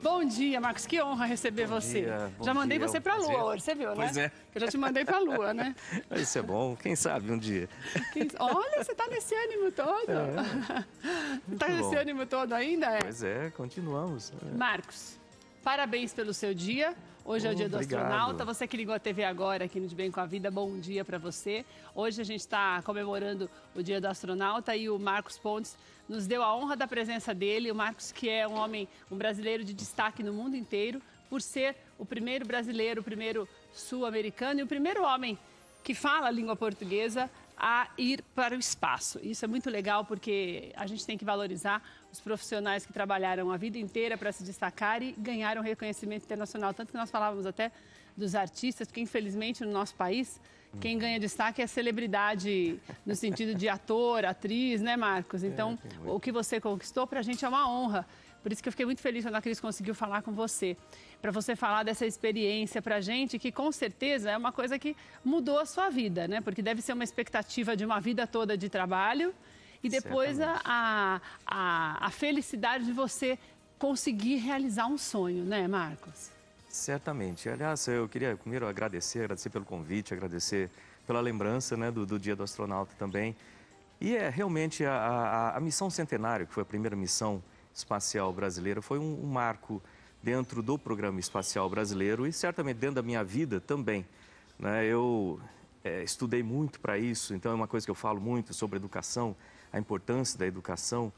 Bom dia, Marcos. Que honra receber bom você. Dia, já mandei dia, é você para a Lua hoje, você viu, né? Pois é. Eu já te mandei para a Lua, né? Isso é bom. Quem sabe um dia. Quem... Olha, você está nesse ânimo todo. É, está nesse ânimo todo ainda? É? Pois é, continuamos. É. Marcos, parabéns pelo seu dia. Hoje é o hum, dia do astronauta. Você que ligou a TV agora aqui no De Bem com a Vida, bom dia para você. Hoje a gente está comemorando o dia do astronauta e o Marcos Pontes nos deu a honra da presença dele. O Marcos, que é um homem, um brasileiro de destaque no mundo inteiro, por ser o primeiro brasileiro, o primeiro sul-americano e o primeiro homem que fala a língua portuguesa a ir para o espaço. Isso é muito legal porque a gente tem que valorizar os profissionais que trabalharam a vida inteira para se destacar e ganharam reconhecimento internacional. Tanto que nós falávamos até dos artistas, porque infelizmente no nosso país quem ganha destaque é celebridade no sentido de ator, atriz, né, Marcos? Então, é, o que você conquistou para a gente é uma honra. Por isso que eu fiquei muito feliz quando a Cris conseguiu falar com você, para você falar dessa experiência para a gente, que com certeza é uma coisa que mudou a sua vida, né? Porque deve ser uma expectativa de uma vida toda de trabalho e depois a, a, a felicidade de você conseguir realizar um sonho, né, Marcos? Certamente. Aliás, eu queria primeiro agradecer, agradecer pelo convite, agradecer pela lembrança né, do, do Dia do Astronauta também. E é realmente a, a, a, missão centenário, que foi a primeira missão espacial brasileira, foi um, um, marco dentro do programa espacial brasileiro e certamente dentro da minha vida também. Né? Eu é, estudei muito para isso, então é uma coisa que eu falo muito sobre educação a importância da educação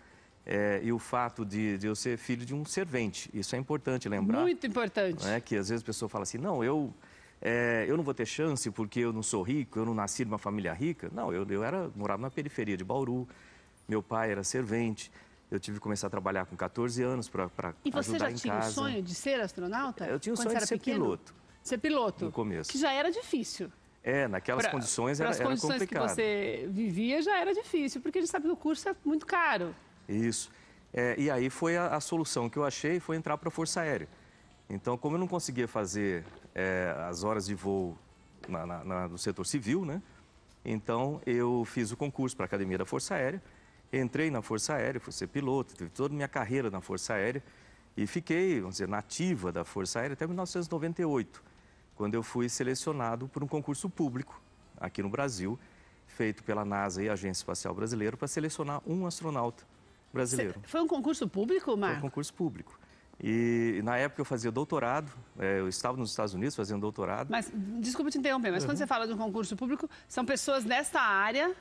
é, e o fato de, de, eu ser filho de um servente. Isso é importante lembrar. Muito importante. Né, que às vezes a pessoa fala assim, não, eu, é, eu não vou ter chance porque eu não sou rico, eu não nasci numa família rica. Não, eu, eu era, morava na periferia de Bauru, meu pai era servente, eu tive que começar a trabalhar com 14 anos para ajudar em casa. E você já tinha o sonho de ser astronauta? Eu tinha o sonho de ser pequeno? piloto. Ser piloto? No começo. Que já era difícil. É, naquelas pra, condições era, era condições complicado. As condições que você vivia já era difícil, porque a gente sabe que o curso é muito caro. Isso. É, e aí foi a, a, solução que eu achei, foi entrar para a Força Aérea. Então, como eu não conseguia fazer é, as horas de voo na, na, na, no setor civil, né? Então, eu fiz o concurso para a Academia da Força Aérea, entrei na Força Aérea, fui ser piloto, tive toda a minha carreira na Força Aérea e fiquei, vamos dizer, nativa da Força Aérea até 1998 quando eu fui selecionado por um concurso público aqui no Brasil, feito pela NASA e a Agência Espacial Brasileira, para selecionar um astronauta brasileiro. Foi um concurso público, Marco? Foi um concurso público. E na época eu fazia doutorado, é, eu estava nos Estados Unidos fazendo doutorado. Mas, desculpa te interromper, mas uhum. quando você fala de um concurso público, são pessoas desta área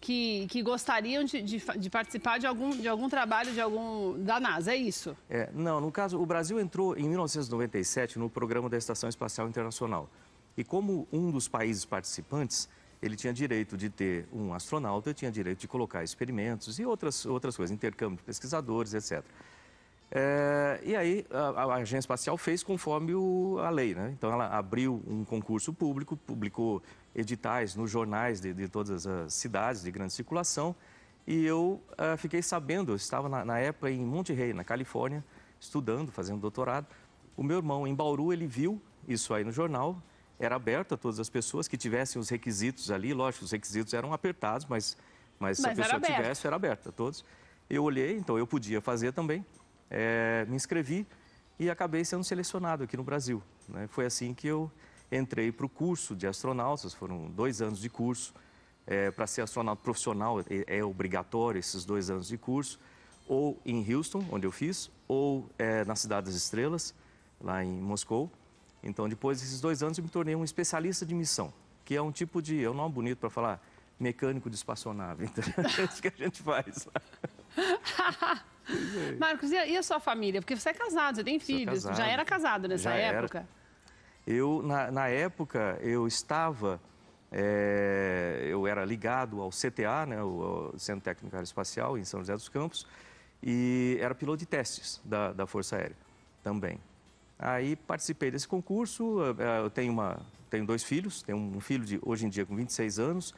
que, que gostariam de, de, de, participar de algum, de algum trabalho de algum da NASA, é isso? É, não, no caso, o Brasil entrou em 1997 no programa da Estação Espacial Internacional. E como um dos países participantes, ele tinha direito de ter um astronauta, tinha direito de colocar experimentos e outras, outras coisas, intercâmbio de pesquisadores, etc. É, e aí a, a, agência espacial fez conforme o, a lei, né? Então ela abriu um concurso público, publicou editais nos jornais de, de todas as cidades de grande circulação. E eu uh, fiquei sabendo, eu estava na, na, época em Monterrey, na Califórnia, estudando, fazendo doutorado. O meu irmão em Bauru, ele viu isso aí no jornal, era aberto a todas as pessoas que tivessem os requisitos ali. Lógico, os requisitos eram apertados, mas, mas, mas se a pessoa tivesse, era aberta a todos. Eu olhei, então eu podia fazer também, é, me inscrevi e acabei sendo selecionado aqui no Brasil. Né? Foi assim que eu entrei para o curso de astronautas, foram dois anos de curso. É, para ser astronauta profissional é, é, obrigatório esses dois anos de curso, ou em Houston, onde eu fiz, ou é, na Cidade das Estrelas, lá em Moscou. Então, depois desses dois anos, eu me tornei um especialista de missão, que é um tipo de, é um nome bonito para falar, mecânico de espaçonave. Então, é isso que a gente faz. Marcos, e a, e a sua família? Porque você é casado, você tem filhos. Já era casado nessa Já época? Era. Eu, na, na época, eu estava, é, eu era ligado ao CTA, né, o, Centro Técnico Aeroespacial, em São José dos Campos, e era piloto de testes da, da Força Aérea também. Aí participei desse concurso, eh, eh, eu tenho, uma, tenho dois filhos, tenho um filho de, hoje em dia com 26 anos,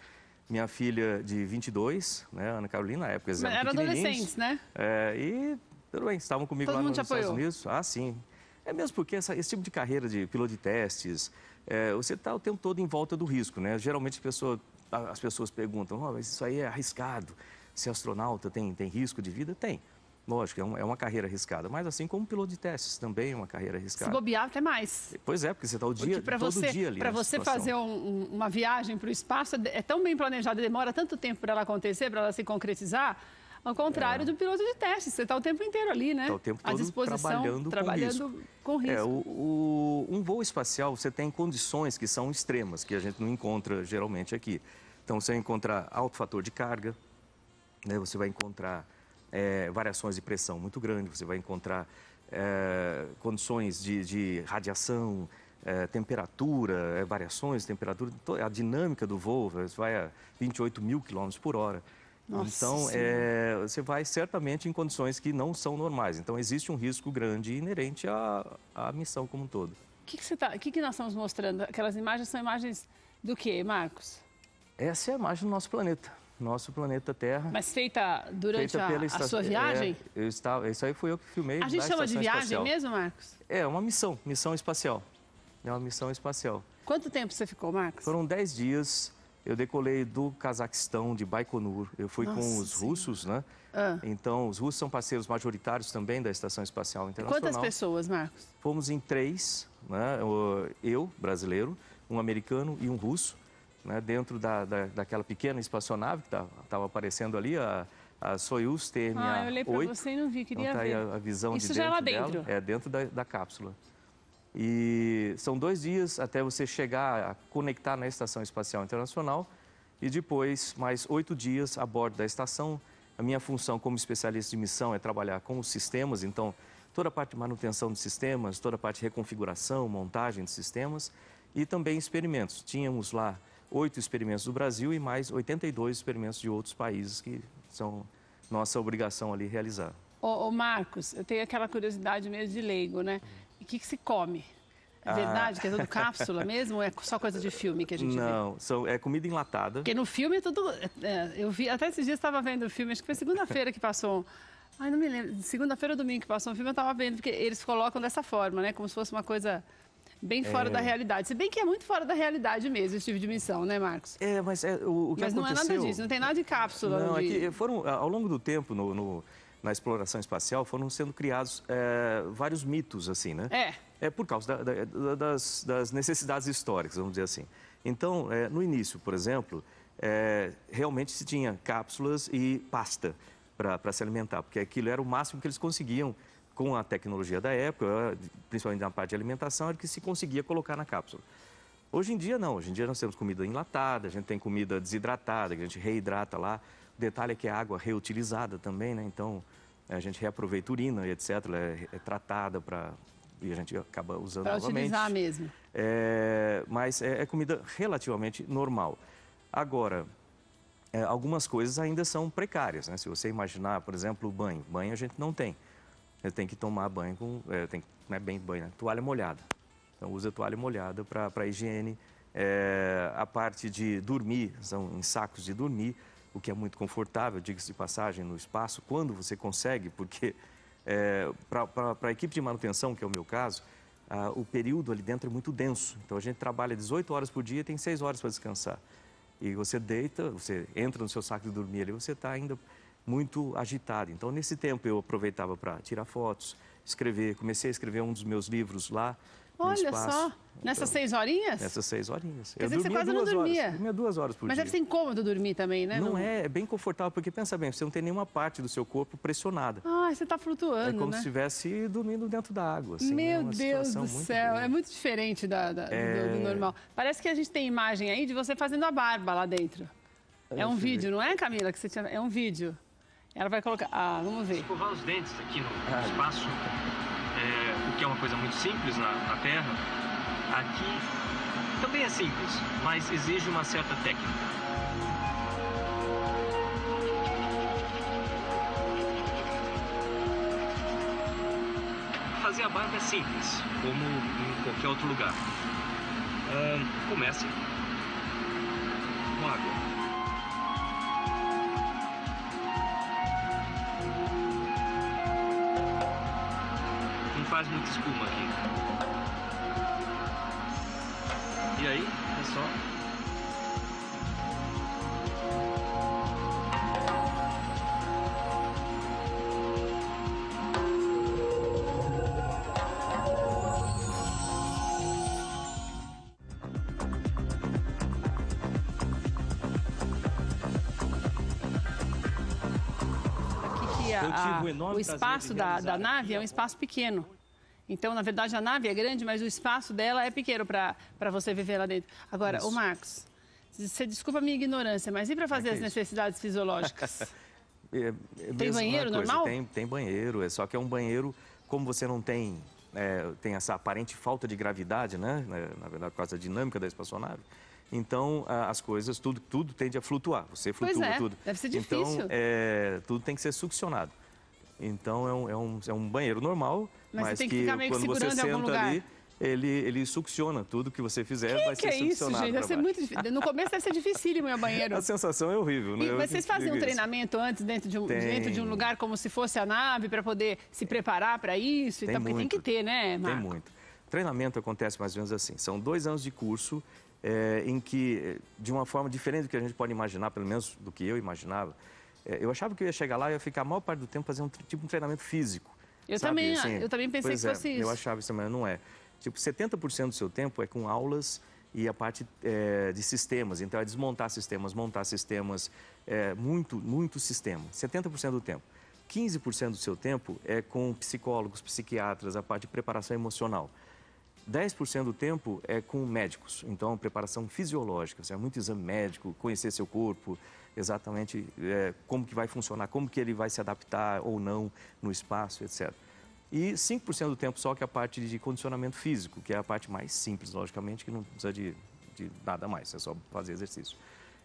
minha filha de 22, né, Ana Carolina, na época eles eram, eram adolescentes, né? É, e tudo bem, estavam comigo Todo lá nos Estados Unidos. Ah, sim, é mesmo porque essa, esse tipo de carreira de piloto de testes, é, você está o tempo todo em volta do risco, né? Geralmente a pessoa, as pessoas perguntam, oh, mas isso aí é arriscado. Se astronauta tem, tem risco de vida? Tem. Lógico, é, é uma carreira arriscada, mas assim como piloto de testes também é uma carreira arriscada. Se bobear até mais. Pois é, porque você está o dia, todo você, dia ali. Para você situação. fazer um, uma viagem para o espaço, é, é tão bem planejada, demora tanto tempo para ela acontecer, para ela se concretizar, ao contrário é. do piloto de teste, você está o tempo inteiro ali, né? Está o tempo todo à disposição, trabalhando, trabalhando com risco. Com é, risco. É, o, o, um voo espacial, você tem condições que são extremas, que a gente não encontra geralmente aqui. Então, você vai encontrar alto fator de carga, né? você vai encontrar é, variações de pressão muito grandes, você vai encontrar é, condições de, de radiação, é, temperatura, é, variações de temperatura, então, a dinâmica do voo vai a 28 mil quilômetros por hora. Nossa então, é, você vai certamente em condições que não são normais. Então, existe um risco grande inerente à, à missão como um todo. O que, que, tá, que, que nós estamos mostrando? Aquelas imagens são imagens do que, Marcos? Essa é a imagem do nosso planeta nosso planeta Terra. Mas feita durante feita a, esta... sua é, viagem? É, eu estava, isso aí foi eu que filmei. A gente chama de viagem espacial. mesmo, Marcos? É, uma missão, missão espacial. É uma missão espacial. Quanto tempo você ficou, Marcos? Foram 10 dias eu decolei do Cazaquistão, de Baikonur. Eu fui Nossa, com os sim. russos, né? Ah. Então, os russos são parceiros majoritários também da Estação Espacial Internacional. Quantas pessoas, Marcos? Fomos em três, né? Eu, brasileiro, um americano e um russo, né? dentro da, da, daquela pequena espaçonave que estava tá, aparecendo ali, a, a Soyuz Termia ah, eu olhei para você e não vi, queria então, tá ver. a, a visão Isso de dentro já é lá dentro? Dela, é, dentro da, da cápsula. E são dois dias até você chegar a conectar na Estação Espacial Internacional e depois mais oito dias a bordo da estação. A minha função como especialista de missão é trabalhar com os sistemas, então toda a parte de manutenção de sistemas, toda a parte de reconfiguração, montagem de sistemas e também experimentos. Tínhamos lá oito experimentos do Brasil e mais 82 experimentos de outros países que são nossa obrigação ali realizar. Ô, ô Marcos, eu tenho aquela curiosidade meio de leigo, né? E o que, que, se come? É ah. verdade ah. que é tudo cápsula mesmo ou é só coisa de filme que a gente Não, vê? Não, é comida enlatada. Porque no filme é tudo... É, é eu vi, até esses dias estava vendo o filme, acho que foi segunda-feira que passou... Ai, não me lembro. Segunda-feira ou domingo que passou um filme, eu estava vendo, porque eles colocam dessa forma, né? Como se fosse uma coisa bem fora é... da realidade. Se bem que é muito fora da realidade mesmo esse tipo de missão, né, Marcos? É, mas é, o, o que mas aconteceu... Mas não é nada disso, não tem nada de cápsula. Não, de... é que foram, ao longo do tempo, no, no na exploração espacial, foram sendo criados é, vários mitos, assim, né? É. É por causa da, da, das, das, necessidades históricas, vamos dizer assim. Então, é, no início, por exemplo, é, realmente se tinha cápsulas e pasta para se alimentar, porque aquilo era o máximo que eles conseguiam com a tecnologia da época, principalmente na parte de alimentação, era que se conseguia colocar na cápsula. Hoje em dia, não. Hoje em dia, nós temos comida enlatada, a gente tem comida desidratada, que a gente reidrata lá. Detalhe é que é água reutilizada também, né? Então, é, a gente reaproveita urina e etc. Ela é, é tratada para... E a gente acaba usando pra novamente. Para utilizar mesmo. É, mas é, é comida relativamente normal. Agora, é, algumas coisas ainda são precárias, né? Se você imaginar, por exemplo, o banho. Banho a gente não tem. Você tem que tomar banho com... É, tem, não é bem banho, né? Toalha molhada. Então, usa toalha molhada para higiene. É, a parte de dormir, são em sacos de dormir o que é muito confortável, diga-se de passagem, no espaço, quando você consegue, porque é, para a equipe de manutenção, que é o meu caso, o período ali dentro é muito denso. Então a gente trabalha 18 horas por dia e tem 6 horas para descansar. E você deita, você entra no seu saco de dormir ali, você está ainda muito agitado. Então nesse tempo eu aproveitava para tirar fotos, escrever. Comecei a escrever um dos meus livros lá, Olha só. Nessas então, seis horinhas? Nessas seis horinhas. Quer eu dizer que você quase não dormia. Horas, dormia duas horas por Mas dia. Mas deve ser incômodo dormir também, né? Não, é, é bem confortável, porque pensa bem, você não tem nenhuma parte do seu corpo pressionada. Ah, você está flutuando, É como né? se estivesse dormindo dentro da água. Assim, né? Meu é Deus do céu, boa. é muito diferente da, da é... do, do, normal. Parece que a gente tem imagem aí de você fazendo a barba lá dentro. É, é um vídeo, não é, Camila? Que você tinha... É um vídeo. Ela vai colocar... Ah, vamos ver. Escovar os dentes aqui no ah. espaço que é uma coisa muito simples na, na Terra, aqui também é simples, mas exige uma certa técnica. Fazer a barba é simples, como em qualquer outro lugar. Hum, comece com água. muita aqui. E aí, pessoal? A, a, o espaço da, da nave é um espaço pequeno. Então, na verdade, a nave é grande, mas o espaço dela é pequeno para você viver lá dentro. Agora, isso. o Marcos, você desculpa a minha ignorância, mas e para fazer é as é isso? necessidades fisiológicas? é, é tem banheiro coisa, normal? Tem, tem banheiro, é só que é um banheiro, como você não tem, é, tem essa aparente falta de gravidade, né, né? Na verdade, por causa da dinâmica da espaçonave. Então, as coisas, tudo, tudo tende a flutuar. Você flutua pois é, tudo. Deve ser então, difícil. Então, é, tudo tem que ser succionado. Então é um, é um, é um banheiro normal, mas, mas que, que quando você senta ali, ele, ele succiona tudo que você fizer, que vai que ser é isso, gente? Vai ser muito difícil. No começo deve ser dificílimo meu banheiro. A sensação é horrível, né? mas vocês fazem um isso. treinamento antes dentro de, um, dentro de um lugar como se fosse a nave para poder se preparar para isso? Tem muito. porque tem que ter, né, Marco? Tem muito. Treinamento acontece mais ou menos assim. São dois anos de curso é, em que, eh, de uma forma diferente do que a gente pode imaginar, pelo menos do que eu imaginava, é, eu achava que eu ia chegar lá e ia ficar a maior parte do tempo fazendo tipo um treinamento físico. Eu, sabe? também, assim, eu também pensei que é, fosse isso. Eu achava isso, mas não é. Tipo, 70% do seu tempo é com aulas e a parte é, de sistemas. Então, é desmontar sistemas, montar sistemas, é, muito, muito sistema. 70% do tempo. 15% do seu tempo é com psicólogos, psiquiatras, a parte de preparação emocional. 10% do tempo é com médicos, então preparação fisiológica, é muito exame médico, conhecer seu corpo, exatamente é, como que vai funcionar, como que ele vai se adaptar ou não no espaço, etc. E 5% do tempo só que é a parte de condicionamento físico, que é a parte mais simples, logicamente, que não precisa de, de nada mais, é só fazer exercício.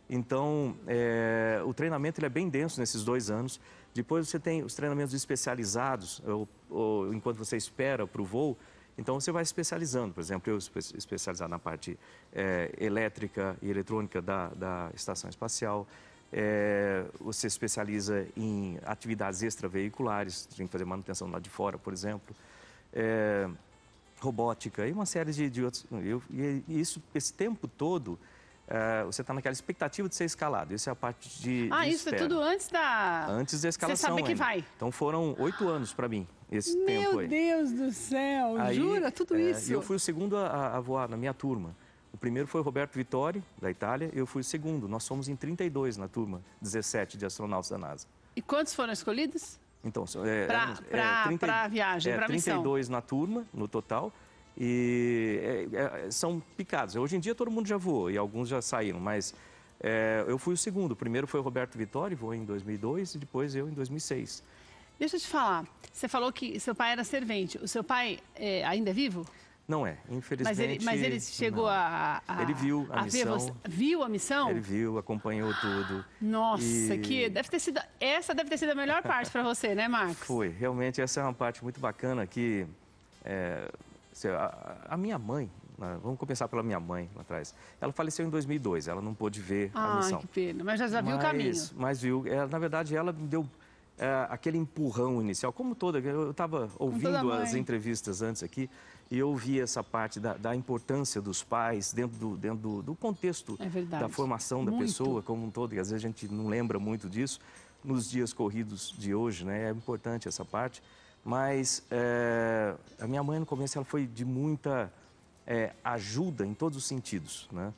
Então, é, o treinamento ele é bem denso nesses dois anos. Depois você tem os treinamentos especializados, ou, ou enquanto você espera para o voo, então você vai especializando. Por exemplo, eu especializado na parte é, elétrica e eletrônica da, da estação espacial é, você se especializa em atividades extraveiculares, tem que fazer manutenção lá de fora, por exemplo, é, robótica e uma série de, de outros. Eu, e é, isso, esse tempo todo, é, você está naquela expectativa de ser escalado. Isso é a parte de. Ah, de isso é espera. é tudo antes da. Antes da escalação. Você sabe que ainda. vai. Então foram oito anos para mim esse Meu tempo aí. Meu Deus do céu, aí, jura? Tudo é, isso. eu fui o segundo a, a voar na minha turma primeiro foi o Roberto Vittori, da Itália, eu fui o segundo. Nós somos em 32 na turma, 17 de astronautas da NASA. E quantos foram escolhidos? Então, é, para a é, viagem, é, para a missão. 32 na turma, no total, e é, é, são picados. Hoje em dia todo mundo já voou e alguns já saíram, mas é, eu fui o segundo. O primeiro foi o Roberto Vittori, voou em 2002 e depois eu em 2006. Deixa eu te falar, você falou que seu pai era servente. O seu pai é, ainda é vivo? Não é, infelizmente. Mas ele, mas ele chegou a, a. Ele viu a, a missão. Você, viu a missão? Ele viu, acompanhou tudo. Nossa, e... que deve ter sido. Essa deve ter sido a melhor parte para você, né, Marcos? Foi, realmente essa é uma parte muito bacana que. É, assim, a, a, minha mãe, né, vamos começar pela minha mãe lá atrás. Ela faleceu em 2002, ela não pôde ver ah, a missão. Ah, que pena, mas já, já viu mas, o caminho. Mas viu, é, na verdade ela me deu é, aquele empurrão inicial, como toda, eu estava ouvindo as entrevistas antes aqui, eu vi essa parte da, da importância dos pais dentro do, dentro do, do contexto é da formação da muito. pessoa como um todo, e às vezes a gente não lembra muito disso. Nos dias corridos de hoje, né? É importante essa parte. Mas é, a minha mãe, no começo, ela foi de muita é, ajuda em todos os sentidos, né?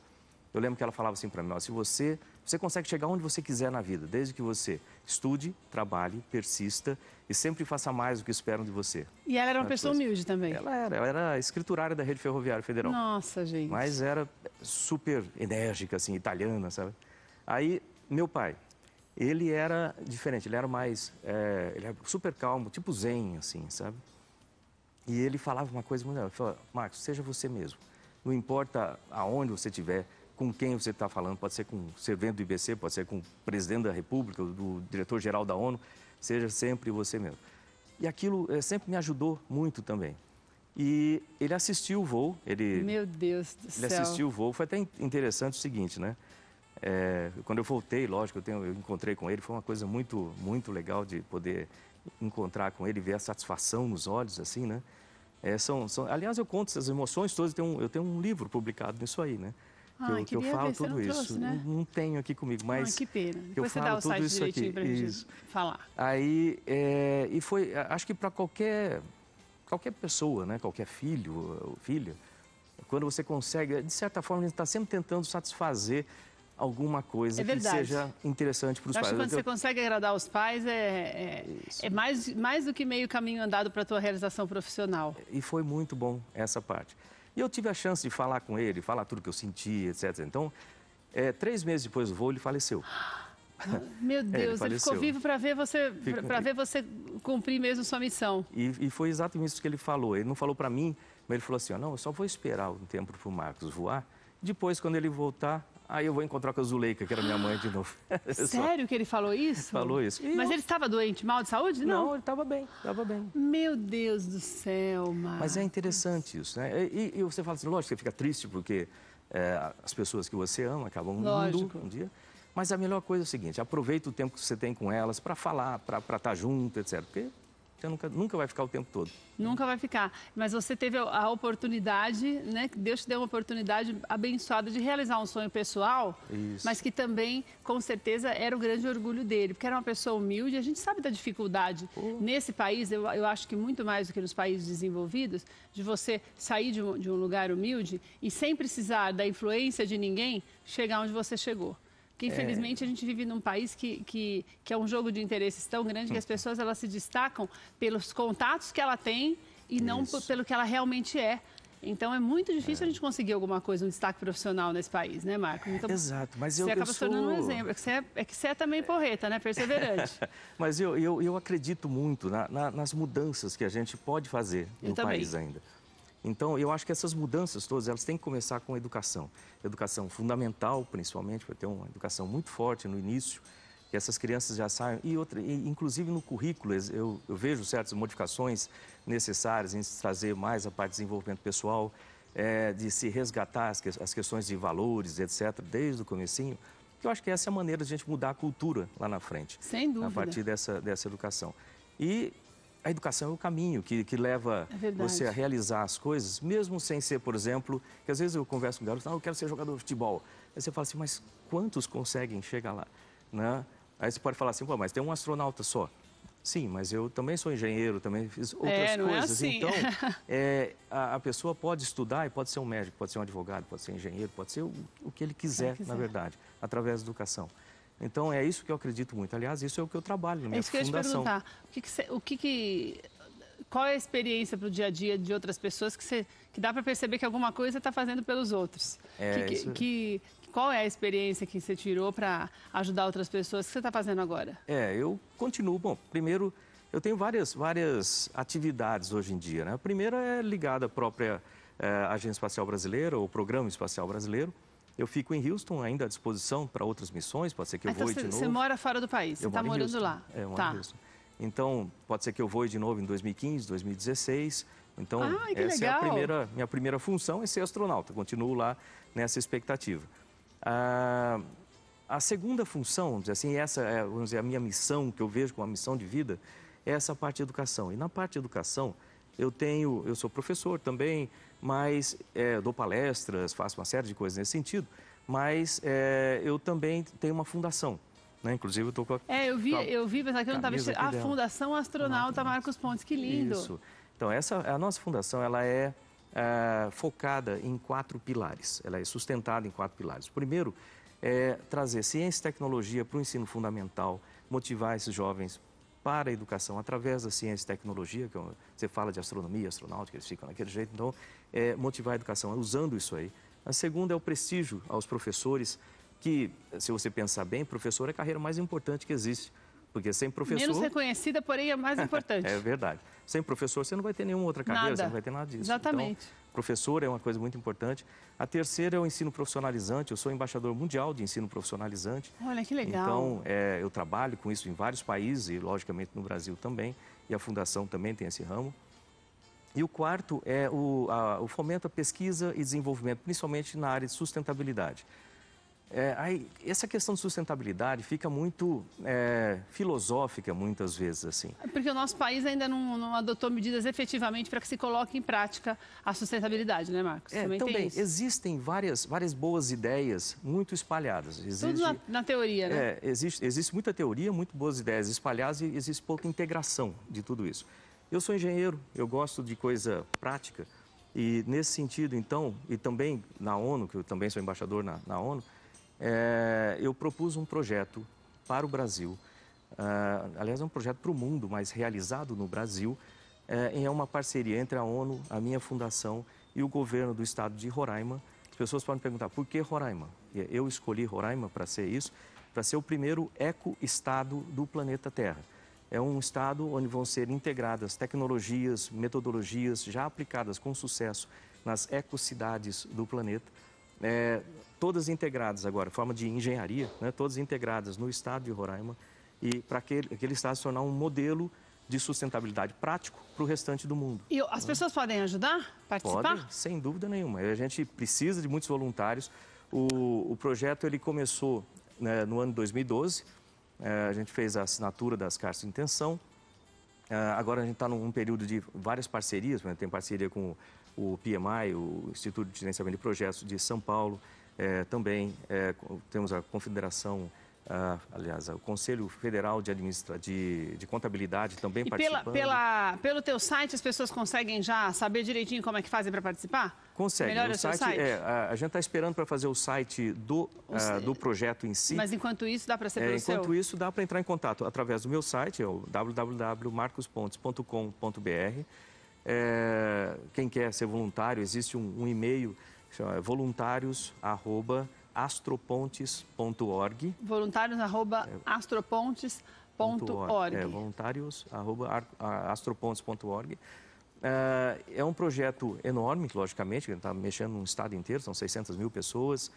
Eu lembro que ela falava assim para mim, se você você consegue chegar onde você quiser na vida, desde que você estude, trabalhe, persista e sempre faça mais do que esperam de você. E ela era uma né, pessoa humilde também. Ela era, ela era escriturária da Rede Ferroviária Federal. Nossa, gente. Mas era super enérgica, assim, italiana, sabe? Aí, meu pai, ele era diferente, ele era mais, é, ele era super calmo, tipo zen, assim, sabe? E ele falava uma coisa muito legal, ele Marcos, seja você mesmo. Não importa aonde você estiver, com quem você está falando, pode ser com o servente do IBC, pode ser com o presidente da República, do diretor-geral da ONU, seja sempre você mesmo. E aquilo é, sempre me ajudou muito também. E ele assistiu o voo, ele... Meu Deus do ele céu! Ele assistiu o voo, foi até interessante o seguinte, né? É, quando eu voltei, lógico, eu, tenho, eu encontrei com ele, foi uma coisa muito, muito legal de poder encontrar com ele, ver a satisfação nos olhos, assim, né? É, são, são, aliás, eu conto essas emoções todas, eu tenho, um, eu tenho um livro publicado nisso aí, né? Que eu, que eu falo ver, tudo isso. Trouxe, né? não, não tenho aqui comigo, mas. que pena. eu você falo dá o tudo site isso direitinho para gente falar. Aí, é, e foi, acho que para qualquer, qualquer pessoa, né? qualquer filho ou filha, quando você consegue, de certa forma, a gente está sempre tentando satisfazer alguma coisa é que seja interessante para os pais. Acho que quando eu... você consegue agradar os pais é, é, é, mais, mais do que meio caminho andado para a tua realização profissional. E foi muito bom essa parte. E eu tive a chance de falar com ele, falar tudo que eu senti, etc. Então, é, três meses depois do voo, ele faleceu. Meu Deus, é, ele, ele, ficou vivo para ver você para ver você cumprir mesmo sua missão. E, e, foi exatamente isso que ele falou. Ele não falou para mim, mas ele falou assim: ó, não, eu só vou esperar um tempo para o Marcos voar. Depois, quando ele voltar, Aí eu vou encontrar com a Zuleika, que era minha mãe de novo. É Sério que ele falou isso? Falou isso. E Mas eu... ele estava doente, mal de saúde? Não, Não ele estava bem, estava bem. Meu Deus do céu, Marcos. Mas é interessante isso, né? E, e você fala assim, lógico, você fica triste porque é, as pessoas que você ama acabam mundo um dia. Mas a melhor coisa é o seguinte, aproveita o tempo que você tem com elas para falar, para estar tá junto, etc. Porque você nunca, nunca vai ficar o tempo todo. Nunca vai ficar. Mas você teve a oportunidade, né? Deus te deu uma oportunidade abençoada de realizar um sonho pessoal, Isso. mas que também, com certeza, era o grande orgulho dele, porque era uma pessoa humilde. A gente sabe da dificuldade oh. nesse país, eu, eu acho que muito mais do que nos países desenvolvidos, de você sair de um, de um lugar humilde e sem precisar da influência de ninguém, chegar onde você chegou que é. infelizmente é. a gente vive num país que, que, que é um jogo de interesses tão grande que as hum. pessoas elas se destacam pelos contatos que ela tem e não pelo que ela realmente é. Então é muito difícil é. a gente conseguir alguma coisa, um destaque profissional nesse país, né, Marco? Então, Exato, mas eu Você acaba eu sou... tornando um exemplo. É que você é, é, que você é também porreta, né? Perseverante. mas eu, eu, eu acredito muito na, na, nas mudanças que a gente pode fazer eu no também. país ainda. Então, eu acho que essas mudanças todas, elas têm que começar com a educação. Educação fundamental, principalmente, para ter uma educação muito forte no início, que essas crianças já saiam. E, outra, e inclusive no currículo, eu, eu, vejo certas modificações necessárias em se trazer mais a parte de desenvolvimento pessoal, é, de se resgatar as, as questões de valores, etc., desde o comecinho, eu acho que essa é a maneira de a gente mudar a cultura lá na frente. Sem dúvida. A partir dessa, dessa educação. E a educação é o caminho que, que leva é você a realizar as coisas, mesmo sem ser, por exemplo, que às vezes eu converso com garotos, ah, eu quero ser jogador de futebol. Aí você fala assim, mas quantos conseguem chegar lá? Né? Aí você pode falar assim, Pô, mas tem um astronauta só. Sim, mas eu também sou engenheiro, também fiz é, outras é, coisas. É assim. Então, é, a, a, pessoa pode estudar e pode ser um médico, pode ser um advogado, pode ser engenheiro, pode ser o, o que ele quiser, ele quiser, na verdade, através da educação. Então é isso que eu acredito muito. Aliás, isso é o que eu trabalho na é minha é isso fundação. Que eu ia te perguntar. O que, que, cê, o que, que qual é a experiência para o dia a dia de outras pessoas que, cê, que dá para perceber que alguma coisa está fazendo pelos outros? É, que, isso... É que, qual é a experiência que você tirou para ajudar outras pessoas? O que você está fazendo agora? É, eu continuo. Bom, primeiro eu tenho várias, várias atividades hoje em dia. Né? A primeira é ligada à própria é, Agência Espacial Brasileira, ou Programa Espacial Brasileiro. Eu fico em Houston ainda à disposição para outras missões, pode ser que eu ah, então voe de novo. Você mora fora do país, você está morando Houston. lá. É, eu tá. Houston. Então, pode ser que eu voe de novo em 2015, 2016. Então, ah, essa legal. é a primeira, minha primeira função é ser astronauta. Continuo lá nessa expectativa. Ah, a segunda função, vamos dizer assim, essa é dizer, a minha missão, que eu vejo como uma missão de vida, é essa parte de educação. E na parte de educação, eu tenho, eu sou professor também, mas é, dou palestras, faço uma série de coisas nesse sentido, mas é, eu também tenho uma fundação. Né? Inclusive, eu estou com a. É, eu vi, a, eu vi, mas aqui eu não estava A Fundação Astronauta Marcos Pontes, que lindo. Isso. Então, essa, a nossa fundação ela é, é, focada em quatro pilares. Ela é sustentada em quatro pilares. O primeiro é trazer ciência e tecnologia para o ensino fundamental, motivar esses jovens para a educação através da ciência e tecnologia, que é você fala de astronomia, astronáutica, eles ficam daquele jeito. Então, é, motivar a educação é usando isso aí. A segunda é o prestígio aos professores, que, se você pensar bem, professor é a carreira mais importante que existe. Porque sem professor. Menos reconhecida, porém é mais importante. é verdade. Sem professor, você não vai ter nenhuma outra carreira, nada. você não vai ter nada disso. Então, Exatamente. Então, professor é uma coisa muito importante. A terceira é o ensino profissionalizante. Eu sou embaixador mundial de ensino profissionalizante. Olha, que legal. Então, é, eu trabalho com isso em vários países e, logicamente, no Brasil também. E a Fundação também tem esse ramo. E o quarto é o, a, o fomento à pesquisa e desenvolvimento, principalmente na área de sustentabilidade. É, aí, essa questão de sustentabilidade fica muito é, filosófica muitas vezes assim. É porque o nosso país ainda não, não adotou medidas efetivamente para que se coloque em prática a sustentabilidade, né, Marcos? É, também, também existem várias, várias boas ideias muito espalhadas. Existe, Tudo na, na teoria, né? É, existe, existe muita teoria, muito boas ideias espalhadas e existe pouca integração de tudo isso. Eu sou engenheiro, eu gosto de coisa prática e nesse sentido, então, e também na ONU, que eu também sou embaixador na, na ONU, é, eu propus um projeto para o Brasil, uh, aliás, é um projeto para o mundo, mas realizado no Brasil, é, é uma parceria entre a ONU, a minha fundação e o governo do estado de Roraima. As pessoas podem perguntar, por que Roraima? Eu escolhi Roraima para ser isso, para ser o primeiro eco-estado do planeta Terra. É um estado onde vão ser integradas tecnologias, metodologias já aplicadas com sucesso nas ecocidades do planeta. É, todas integradas agora, forma de engenharia, né, todas integradas no estado de Roraima e para aquele, aquele estado se tornar um modelo de sustentabilidade prático para o restante do mundo. E as pessoas podem ajudar, participar? Pode, sem dúvida nenhuma. A gente precisa de muitos voluntários. O, o projeto ele começou né, no ano 2012. É, a gente fez a assinatura das cartas de intenção. É, agora a gente está num período de várias parcerias. Né? Tem parceria com o PMI, o Instituto de Gerenciamento de Projetos de São Paulo, é, também é, temos a Confederação aliás, o Conselho Federal de, Administra de, de Contabilidade também e participando. Pela, pela, pelo teu site, as pessoas conseguem já saber direitinho como é que fazem para participar? Consegue. Melhor o site, site? É, a, gente está esperando para fazer o site do, uh, do projeto em si. Mas enquanto isso, dá para ser pelo é, Enquanto seu... isso, dá para entrar em contato através do meu site, é o www.marcospontes.com.br. É, quem quer ser voluntário, existe um, um e-mail voluntários arroba astropontes.org. Voluntários arroba astropontes.org. É, voluntários arroba astropontes.org. É. É, é, é um projeto enorme, logicamente, que está mexendo no estado inteiro, são 600 mil pessoas.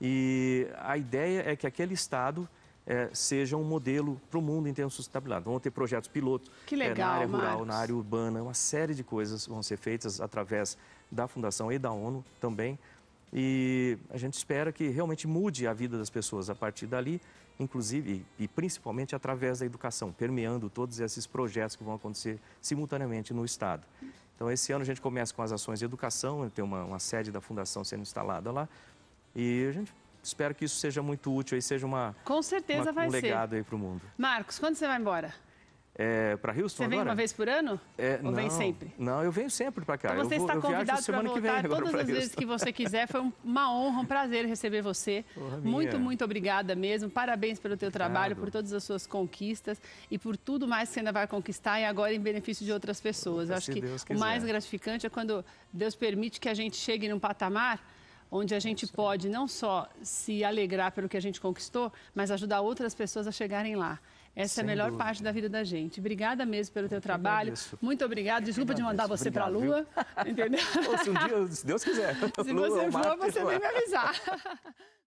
E a ideia é que aquele estado é, seja um modelo para o mundo em termos de sustentabilidade. Vão ter projetos piloto legal, é, na área rural, Marcos. na área urbana, uma série de coisas vão ser feitas através da Fundação e da ONU também. E a gente espera que realmente mude a vida das pessoas a partir dali, inclusive e, e principalmente através da educação, permeando todos esses projetos que vão acontecer simultaneamente no Estado. Então, esse ano a gente começa com as ações de educação, tem uma, uma sede da Fundação sendo instalada lá, e a gente espero que isso seja muito útil e seja uma, Com certeza uma, vai um legado aí para o mundo. Marcos, quando você vai embora? É, para Houston Você agora? vem uma vez por ano? É, Ou não, vem sempre? Não, eu venho sempre para cá. Então você eu vou, está convidado para voltar todas as vezes que você quiser. Foi uma honra, um prazer receber você. Porra muito, minha. muito obrigada mesmo. Parabéns pelo teu Obrigado. trabalho, por todas as suas conquistas e por tudo mais que você ainda vai conquistar e agora em benefício de outras pessoas. Acho que o mais gratificante é quando Deus permite que a gente chegue num patamar onde a gente pode não só se alegrar pelo que a gente conquistou, mas ajudar outras pessoas a chegarem lá. Essa Sem é a melhor dúvida. parte da vida da gente. Obrigada mesmo pelo teu eu trabalho. Muito obrigada. Desculpa de mandar você para a Lua, viu? entendeu? Ou se um dia, se Deus quiser. Se Lua, você for, você vem me avisar.